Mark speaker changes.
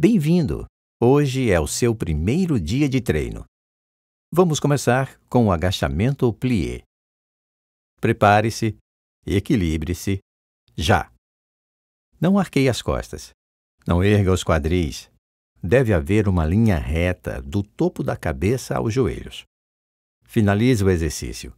Speaker 1: Bem-vindo! Hoje é o seu primeiro dia de treino. Vamos começar com o agachamento plié. Prepare-se, equilibre-se, já! Não arqueie as costas, não erga os quadris. Deve haver uma linha reta do topo da cabeça aos joelhos.
Speaker 2: Finalize o exercício.